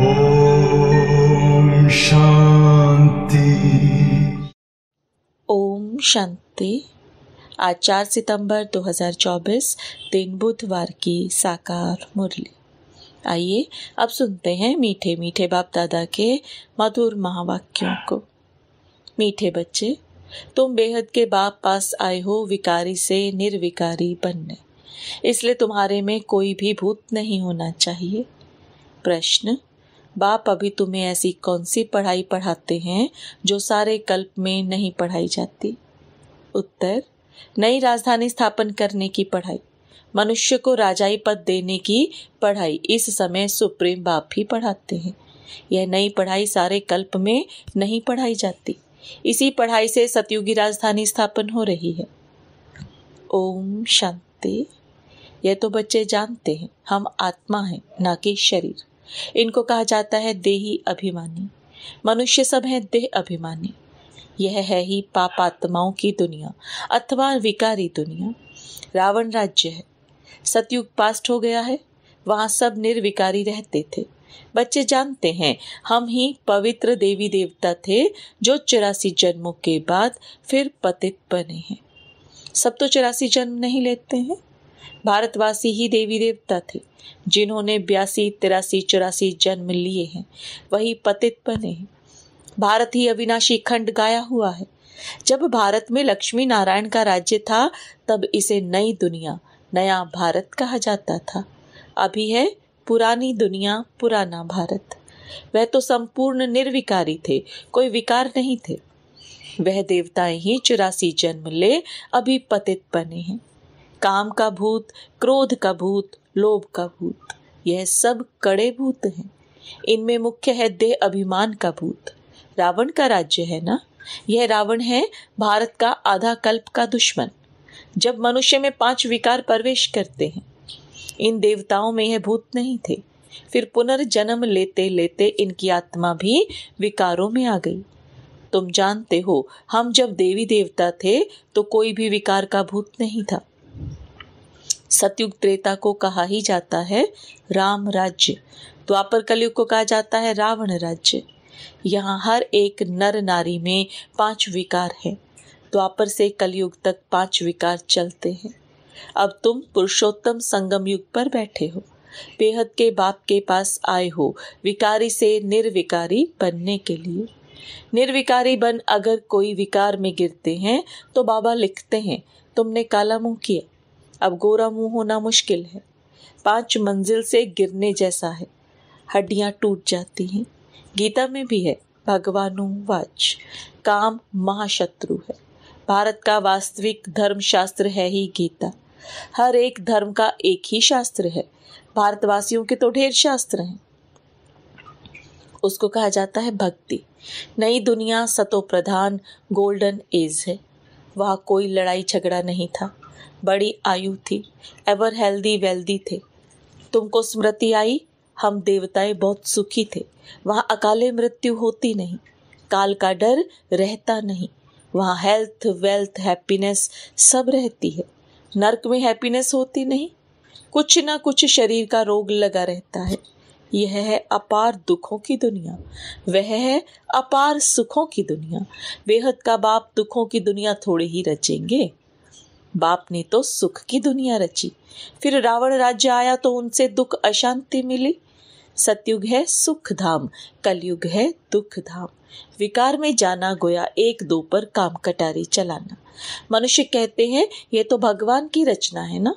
ओम शांति ओम शांति आज चार सितंबर 2024 दिन बुधवार की साकार मुरली आइए अब सुनते हैं मीठे मीठे बाप दादा के मधुर महावाक्यों को मीठे बच्चे तुम बेहद के बाप पास आए हो विकारी से निर्विकारी बनने इसलिए तुम्हारे में कोई भी भूत नहीं होना चाहिए प्रश्न बाप अभी तुम्हें ऐसी कौन सी पढ़ाई पढ़ाते हैं जो सारे कल्प में नहीं पढ़ाई जाती उत्तर नई राजधानी स्थापन करने की पढ़ाई मनुष्य को राजाई पद देने की पढ़ाई इस समय सुप्रीम बाप भी पढ़ाते हैं यह नई पढ़ाई सारे कल्प में नहीं पढ़ाई जाती इसी पढ़ाई से सतयुगी राजधानी स्थापन हो रही है ओम शांति यह तो बच्चे जानते हैं हम आत्मा हैं ना कि शरीर इनको कहा जाता है देही अभिमानी मनुष्य सब हैं देह अभिमानी यह है ही पाप आत्माओं की दुनिया अथवा विकारी दुनिया रावण राज्य है सतयुग पास्ट हो गया है वहाँ सब निर्विकारी रहते थे बच्चे जानते हैं हम ही पवित्र देवी देवता थे जो चौरासी जन्मों के बाद फिर पतित बने हैं सब तो चौरासी जन्म नहीं लेते हैं भारतवासी ही देवी देवता थे जिन्होंने बयासी तिरासी चौरासी जन्म लिए हैं वही पतित बने हैं भारत ही अविनाशी खंड गाया हुआ है जब भारत में लक्ष्मी नारायण का राज्य था तब इसे नई दुनिया नया भारत कहा जाता था अभी है पुरानी दुनिया पुराना भारत वह तो संपूर्ण निर्विकारी थे कोई विकार नहीं थे वह देवताएं ही चौरासी जन्म ले अभी पतित बने हैं काम का भूत क्रोध का भूत लोभ का भूत यह सब कड़े भूत हैं इनमें मुख्य है देह अभिमान का भूत रावण का राज्य है ना यह रावण है भारत का आधा कल्प का दुश्मन जब मनुष्य में पांच विकार प्रवेश करते हैं इन देवताओं में यह भूत नहीं थे फिर पुनर्जन्म लेते लेते इनकी आत्मा भी विकारों में आ गई तुम जानते हो हम जब देवी देवता थे तो कोई भी विकार का भूत नहीं था सतयुग त्रेता को कहा ही जाता है राम राज्य द्वापर कलयुग को कहा जाता है रावण राज्य यहाँ हर एक नर नारी में पांच विकार है द्वापर से कलयुग तक पांच विकार चलते हैं अब तुम पुरुषोत्तम संगम युग पर बैठे हो बेहद के बाप के पास आए हो विकारी से निर्विकारी बनने के लिए निर्विकारी बन अगर कोई विकार में गिरते हैं तो बाबा लिखते हैं तुमने काला मुंह किया अब गोरा मुंह होना मुश्किल है पांच मंजिल से गिरने जैसा है हड्डियां टूट जाती हैं गीता में भी है वाच काम महाशत्रु है भारत का वास्तविक धर्म शास्त्र है ही गीता हर एक धर्म का एक ही शास्त्र है भारतवासियों के तो ढेर शास्त्र हैं उसको कहा जाता है भक्ति नई दुनिया सतो प्रधान गोल्डन एज है वहाँ कोई लड़ाई झगड़ा नहीं था बड़ी आयु थी एवर हेल्दी वेल्दी थे तुमको स्मृति आई हम देवताएं बहुत सुखी थे वहाँ अकाले मृत्यु होती नहीं काल का डर रहता नहीं वहाँ हेल्थ वेल्थ हैप्पीनेस सब रहती है नर्क में हैप्पीनेस होती नहीं कुछ ना कुछ शरीर का रोग लगा रहता है यह है अपार दुखों की दुनिया वह है अपार सुखों की दुनिया बेहद का बाप दुखों की दुनिया थोड़े ही रचेंगे बाप ने तो सुख की दुनिया रची फिर रावण राज्य आया तो उनसे दुख अशांति मिली सतयुग है सुख धाम कलयुग है दुख धाम विकार में जाना गोया एक दो पर काम कटारी चलाना मनुष्य कहते हैं ये तो भगवान की रचना है ना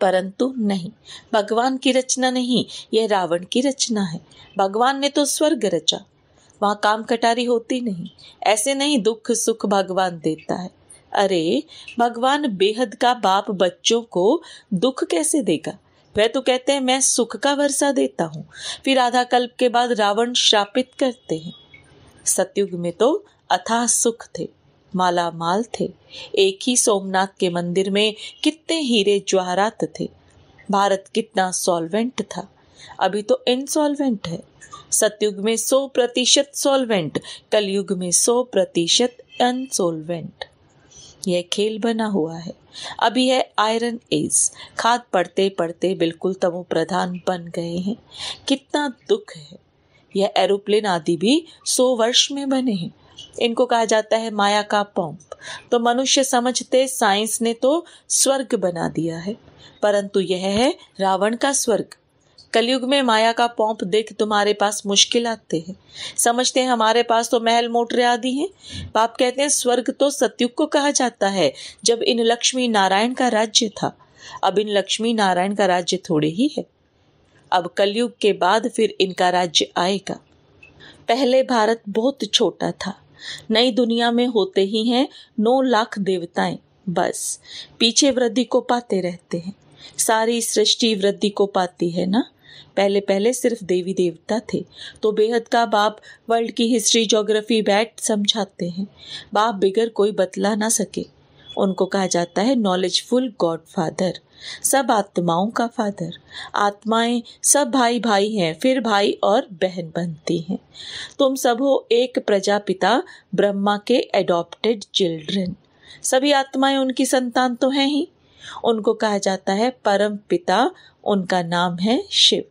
परंतु नहीं भगवान की रचना नहीं यह रावण की रचना है भगवान ने तो स्वर्ग रचा वहां काम कटारी होती नहीं ऐसे नहीं दुख सुख भगवान देता है अरे भगवान बेहद का बाप बच्चों को दुख कैसे देगा वह तो कहते हैं मैं सुख का वर्षा देता हूँ फिर आधा कल्प के बाद रावण श्रापित करते हैं सतयुग में तो अथाह सुख थे माला माल थे एक ही सोमनाथ के मंदिर में कितने हीरे ज्वारात थे भारत कितना सॉल्वेंट था अभी तो इनसॉल्वेंट है सतयुग में सौ प्रतिशत सॉल्वेंट कलयुग में सौ प्रतिशत अनसोल्वेंट यह खेल बना हुआ है अभी है आयरन एज खाद पढ़ते पढ़ते बिल्कुल तमो प्रधान बन गए हैं कितना दुख है यह एरोप्लेन आदि भी सौ वर्ष में बने हैं इनको कहा जाता है माया का पंप तो मनुष्य समझते साइंस ने तो स्वर्ग बना दिया है परंतु यह है रावण का स्वर्ग कलयुग में माया का पौप देख तुम्हारे पास मुश्किल आते हैं समझते हैं हमारे पास तो महल मोटरे आदि हैं पाप कहते हैं स्वर्ग तो सत्युग को कहा जाता है जब इन लक्ष्मी नारायण का राज्य था अब इन लक्ष्मी नारायण का राज्य थोड़े ही है अब कलयुग के बाद फिर इनका राज्य आएगा पहले भारत बहुत छोटा था नई दुनिया में होते ही हैं नौ लाख देवताएं बस पीछे वृद्धि को पाते रहते हैं सारी सृष्टि वृद्धि को पाती है ना पहले पहले सिर्फ देवी देवता थे तो बेहद का बाप वर्ल्ड की हिस्ट्री जोग्राफी बैट समझाते हैं बाप बिगर कोई बतला ना सके उनको कहा जाता है नॉलेजफुल गॉड फादर सब आत्माओं का फादर आत्माएं सब भाई भाई हैं फिर भाई और बहन बनती हैं तुम सब हो एक प्रजापिता ब्रह्मा के एडॉप्टेड चिल्ड्रन सभी आत्माएं उनकी संतान तो हैं ही उनको कहा जाता है परम पिता उनका नाम है शिव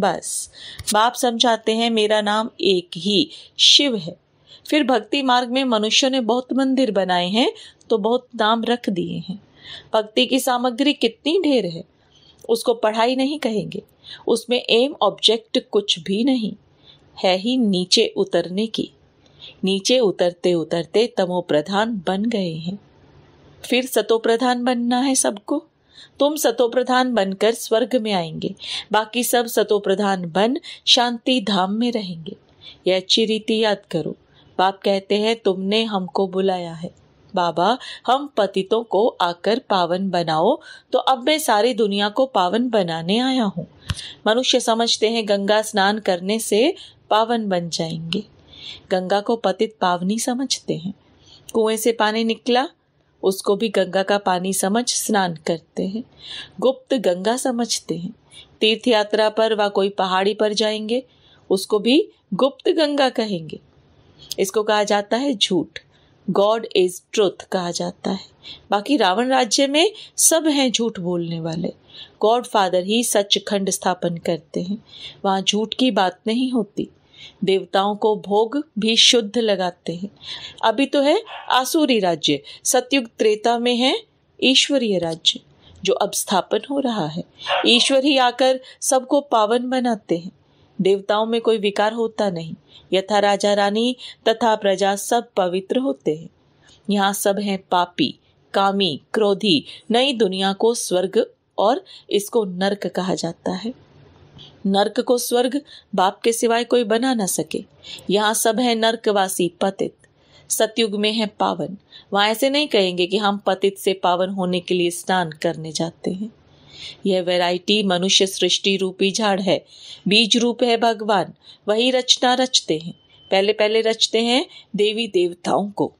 बस बाप समझाते हैं मेरा नाम एक ही शिव है फिर भक्ति मार्ग में मनुष्यों ने बहुत मंदिर बनाए हैं तो बहुत नाम रख दिए हैं भक्ति की सामग्री कितनी ढेर है उसको पढ़ाई नहीं कहेंगे उसमें एम ऑब्जेक्ट कुछ भी नहीं है ही नीचे उतरने की नीचे उतरते उतरते तमो प्रधान बन गए हैं फिर सतोप्रधान बनना है सबको तुम सतोप्रधान बनकर स्वर्ग में आएंगे बाकी सब सतोप्रधान बन शांति धाम में रहेंगे यह अच्छी रीति याद करो बाप कहते हैं तुमने हमको बुलाया है बाबा हम पतितों को आकर पावन बनाओ तो अब मैं सारी दुनिया को पावन बनाने आया हूँ मनुष्य समझते हैं गंगा स्नान करने से पावन बन जाएंगे गंगा को पतित पावनी समझते हैं कुएं से पानी निकला उसको भी गंगा का पानी समझ स्नान करते हैं गुप्त गंगा समझते हैं तीर्थ यात्रा पर व कोई पहाड़ी पर जाएंगे उसको भी गुप्त गंगा कहेंगे इसको कहा जाता है झूठ गॉड इज ट्रुथ कहा जाता है बाकी रावण राज्य में सब हैं झूठ बोलने वाले गॉड फादर ही सच खंड स्थापन करते हैं वहाँ झूठ की बात नहीं होती देवताओं को भोग भी शुद्ध लगाते हैं अभी तो है आसुरी राज्य सतयुग त्रेता में है ईश्वरीय राज्य जो अब स्थापन हो रहा है ईश्वर ही आकर सबको पावन बनाते हैं देवताओं में कोई विकार होता नहीं यथा राजा रानी तथा प्रजा सब पवित्र होते हैं यहाँ सब हैं पापी कामी क्रोधी नई दुनिया को स्वर्ग और इसको नरक कहा जाता है नरक को स्वर्ग बाप के सिवाय कोई बना न सके यहाँ सब है नर्कवासी पतित सतयुग में है पावन वहां ऐसे नहीं कहेंगे कि हम पतित से पावन होने के लिए स्नान करने जाते हैं यह वैरायटी मनुष्य सृष्टि रूपी झाड़ है बीज रूप है भगवान वही रचना रचते हैं पहले पहले रचते हैं देवी देवताओं को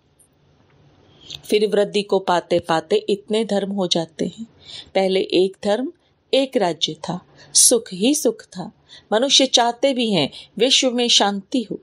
फिर वृद्धि को पाते पाते इतने धर्म हो जाते हैं पहले एक धर्म एक राज्य था सुख ही सुख था मनुष्य चाहते भी हैं विश्व में शांति हो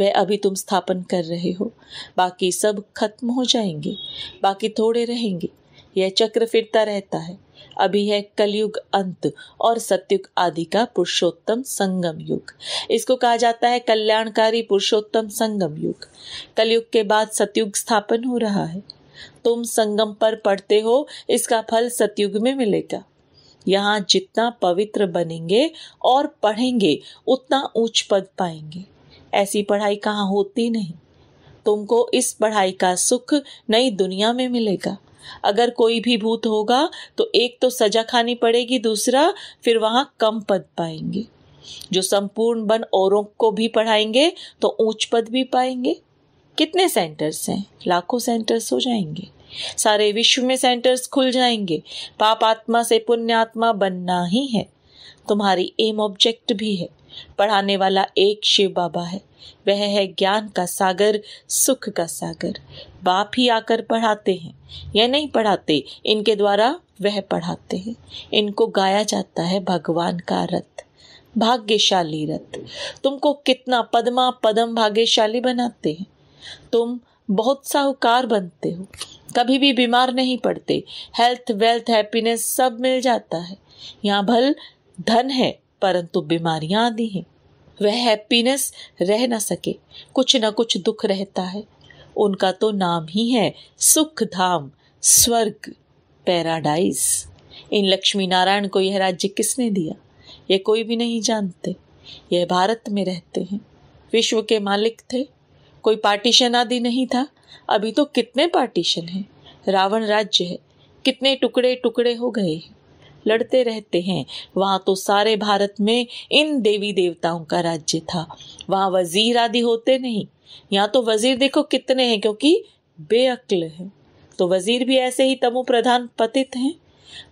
वह अभी तुम स्थापन कर रहे हो बाकी सब खत्म हो जाएंगे बाकी थोड़े रहेंगे यह चक्र फिरता रहता है अभी है कलयुग अंत और सत्युग आदि का पुरुषोत्तम संगम युग इसको कहा जाता है कल्याणकारी पुरुषोत्तम संगम युग कलयुग के बाद सतयुग स्थापन हो रहा है तुम संगम पर पढ़ते हो इसका फल सतयुग में मिलेगा यहाँ जितना पवित्र बनेंगे और पढ़ेंगे उतना ऊंच पद पाएंगे ऐसी पढ़ाई कहाँ होती नहीं तुमको इस पढ़ाई का सुख नई दुनिया में मिलेगा अगर कोई भी भूत होगा तो एक तो सजा खानी पड़ेगी दूसरा फिर वहां कम पद पाएंगे जो संपूर्ण बन औरों को भी पढ़ाएंगे तो ऊंच पद भी पाएंगे कितने सेंटर्स हैं लाखों सेंटर्स हो जाएंगे सारे विश्व में सेंटर्स खुल जाएंगे पाप आत्मा से पुण्य आत्मा बनना ही है तुम्हारी एम ऑब्जेक्ट भी है पढ़ाने वाला एक शिव बाबा है वह है ज्ञान का सागर सुख का सागर बाप ही आकर पढ़ाते हैं या नहीं पढ़ाते इनके द्वारा वह पढ़ाते हैं इनको गाया जाता है भगवान का रथ भाग्यशाली रथ तुमको कितना पदमा पदम भाग्यशाली बनाते हैं तुम बहुत साहूकार बनते हो कभी भी बीमार नहीं पड़ते हेल्थ वेल्थ हैप्पीनेस सब मिल जाता है यहाँ भल धन है परंतु बीमारियां आदि हैं वह हैप्पीनेस रह ना सके कुछ ना कुछ दुख रहता है उनका तो नाम ही है सुख धाम स्वर्ग पैराडाइज इन लक्ष्मी नारायण को यह राज्य किसने दिया ये कोई भी नहीं जानते यह भारत में रहते हैं विश्व के मालिक थे कोई पार्टीशन आदि नहीं था अभी तो कितने पार्टीशन हैं रावण राज्य है कितने टुकड़े टुकड़े हो गए लड़ते रहते हैं वहाँ तो सारे भारत में इन देवी देवताओं का राज्य था वहाँ वजीर आदि होते नहीं यहाँ तो वजीर देखो कितने हैं क्योंकि बेअक्ल है तो वजीर भी ऐसे ही तमो प्रधान पतित हैं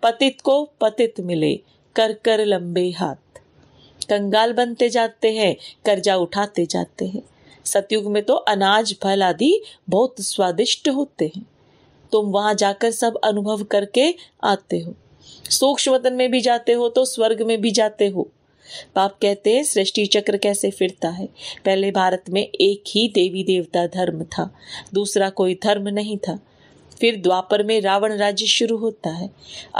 पतित को पतित मिले कर कर लंबे हाथ कंगाल बनते जाते हैं कर्जा उठाते जाते हैं सतयुग में तो अनाज फल आदि बहुत स्वादिष्ट होते हैं तुम वहां जाकर सब अनुभव करके आते हो सूक्ष्म वतन में भी जाते हो तो स्वर्ग में भी जाते हो पाप कहते हैं सृष्टि चक्र कैसे फिरता है पहले भारत में एक ही देवी देवता धर्म था दूसरा कोई धर्म नहीं था फिर द्वापर में रावण राज्य शुरू होता है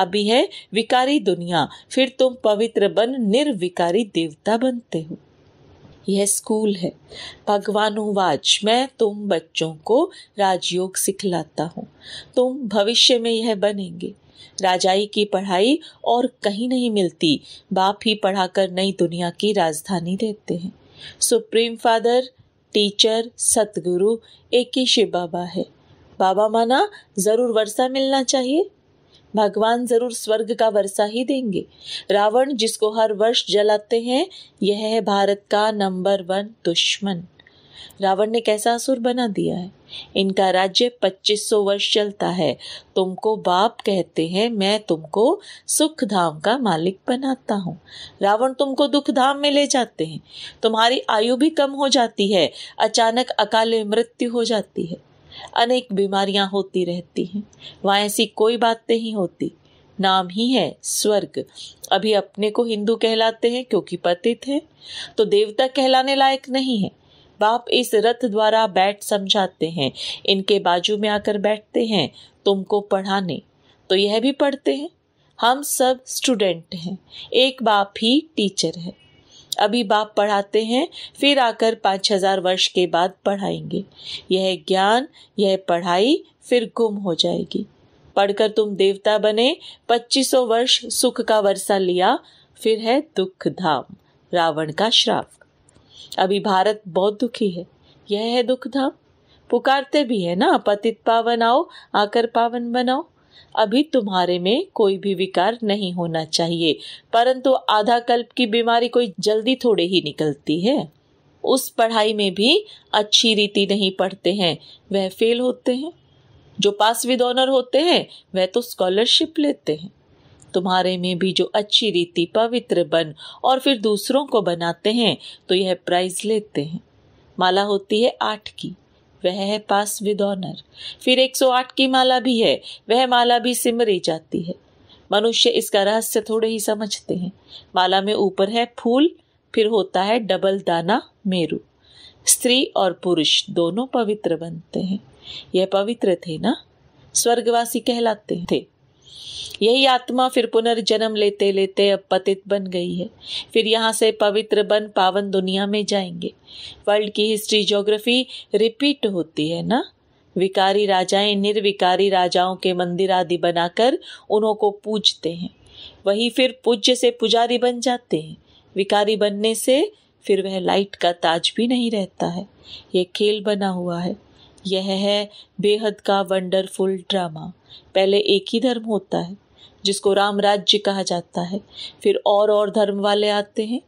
अभी है विकारी दुनिया फिर तुम पवित्र बन निर्विकारी देवता बनते हो यह स्कूल है भगवानुवाच मैं तुम बच्चों को राजयोग सिखलाता हूँ तुम भविष्य में यह बनेंगे राजाई की पढ़ाई और कहीं नहीं मिलती बाप ही पढ़ाकर नई दुनिया की राजधानी देते हैं सुप्रीम फादर टीचर सतगुरु एक ही शिव बाबा है बाबा माना जरूर वर्षा मिलना चाहिए भगवान जरूर स्वर्ग का वर्षा ही देंगे रावण जिसको हर वर्ष जलाते हैं यह है भारत का नंबर वन दुश्मन रावण ने कैसा असुर बना दिया है इनका राज्य 2500 वर्ष चलता है तुमको बाप कहते हैं मैं तुमको सुख धाम का मालिक बनाता हूँ रावण तुमको दुख धाम में ले जाते हैं तुम्हारी आयु भी कम हो जाती है अचानक अकाल मृत्यु हो जाती है अनेक बीमारियां होती रहती हैं वहाँ ऐसी कोई बात नहीं होती नाम ही है स्वर्ग अभी अपने को हिंदू कहलाते हैं क्योंकि पतित हैं तो देवता कहलाने लायक नहीं है बाप इस रथ द्वारा बैठ समझाते हैं इनके बाजू में आकर बैठते हैं तुमको पढ़ाने तो यह भी पढ़ते हैं हम सब स्टूडेंट हैं एक बाप ही टीचर है अभी बाप पढ़ाते हैं फिर आकर पाँच हजार वर्ष के बाद पढ़ाएंगे यह ज्ञान यह पढ़ाई फिर गुम हो जाएगी पढ़कर तुम देवता बने पच्चीसों वर्ष सुख का वर्षा लिया फिर है दुख धाम रावण का श्राप अभी भारत बहुत दुखी है यह है दुख धाम पुकारते भी है ना पतित पावन आओ आकर पावन बनाओ अभी तुम्हारे में कोई भी विकार नहीं होना चाहिए परंतु आधा कल्प की बीमारी कोई जल्दी थोड़े ही निकलती है उस पढ़ाई में भी अच्छी रीति नहीं पढ़ते हैं वह फेल होते हैं जो पास विद ऑनर होते हैं वह तो स्कॉलरशिप लेते हैं तुम्हारे में भी जो अच्छी रीति पवित्र बन और फिर दूसरों को बनाते हैं तो यह प्राइज लेते हैं माला होती है आठ की वह है पास विदौनर फिर 108 की माला भी है वह माला भी सिमरी जाती है मनुष्य इसका रहस्य थोड़े ही समझते हैं माला में ऊपर है फूल फिर होता है डबल दाना मेरू स्त्री और पुरुष दोनों पवित्र बनते हैं यह पवित्र थे ना स्वर्गवासी कहलाते थे यही आत्मा फिर पुनर्जन्म लेते लेते अब पतित बन गई है फिर यहाँ से पवित्र बन पावन दुनिया में जाएंगे वर्ल्ड की हिस्ट्री ज्योग्राफी रिपीट होती है ना विकारी राजाएं निर्विकारी राजाओं के मंदिर आदि बनाकर उन्हों को पूजते हैं वही फिर पूज्य से पुजारी बन जाते हैं विकारी बनने से फिर वह लाइट का ताज भी नहीं रहता है ये खेल बना हुआ है यह है बेहद का वंडरफुल ड्रामा पहले एक ही धर्म होता है जिसको राम राज्य कहा जाता है फिर और और धर्म वाले आते हैं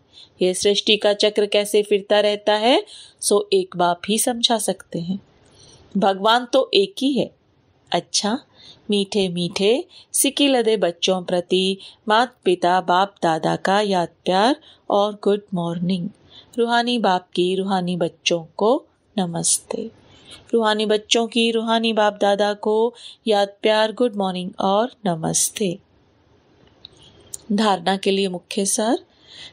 यह सृष्टि का चक्र कैसे फिरता रहता है सो एक बाप ही समझा सकते हैं भगवान तो एक ही है अच्छा मीठे मीठे सिकी लदे बच्चों प्रति मात पिता बाप दादा का याद प्यार और गुड मॉर्निंग रूहानी बाप की रूहानी बच्चों को नमस्ते रूहानी बच्चों की रूहानी बाप दादा को याद प्यार गुड मॉर्निंग और नमस्ते धारणा के लिए मुख्य सर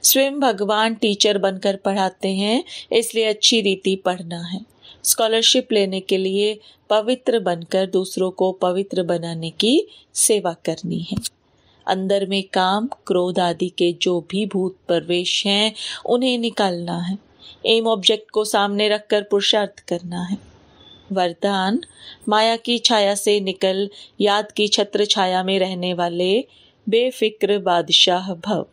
स्वयं भगवान टीचर बनकर पढ़ाते हैं इसलिए अच्छी रीति पढ़ना है स्कॉलरशिप लेने के लिए पवित्र बनकर दूसरों को पवित्र बनाने की सेवा करनी है अंदर में काम क्रोध आदि के जो भी भूत प्रवेश हैं उन्हें निकालना है एम ऑब्जेक्ट को सामने रखकर पुरुषार्थ करना है वरदान माया की छाया से निकल याद की छत्र छाया में रहने वाले बेफिक्र बादशाह भव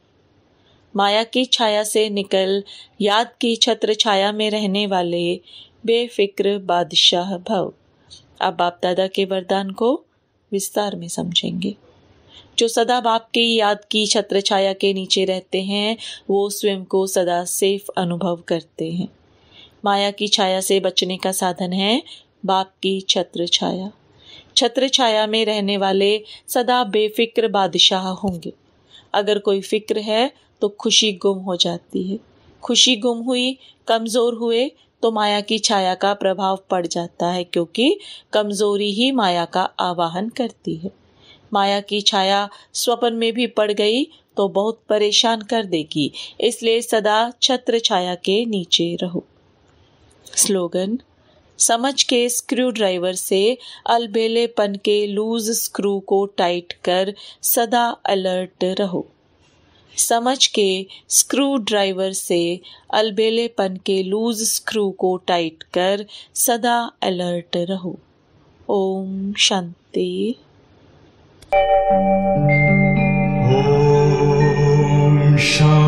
माया की छाया से निकल याद की छत्र छाया में रहने वाले बेफिक्र बादशाह भव अब बाप दादा के वरदान को विस्तार में समझेंगे जो सदा बाप के याद की छत्र छाया के नीचे रहते हैं वो स्वयं को सदा सेफ अनुभव करते हैं माया की छाया से बचने का साधन है बाप की छत्र छाया छत्र छाया में रहने वाले सदा बेफिक्र बादशाह होंगे अगर कोई फिक्र है तो खुशी गुम हो जाती है खुशी गुम हुई कमज़ोर हुए तो माया की छाया का प्रभाव पड़ जाता है क्योंकि कमज़ोरी ही माया का आवाहन करती है माया की छाया स्वपन में भी पड़ गई तो बहुत परेशान कर देगी इसलिए सदा छत्र छाया के नीचे रहो स्लोगन समझ के स्क्रू ड्राइवर से अलबेलेपन के लूज स्क्रू को टाइट कर सदा अलर्ट रहो समझ के स्क्रू ड्राइवर से अलबेलेपन के लूज स्क्रू को टाइट कर सदा अलर्ट रहो ओम शांति ओम शांति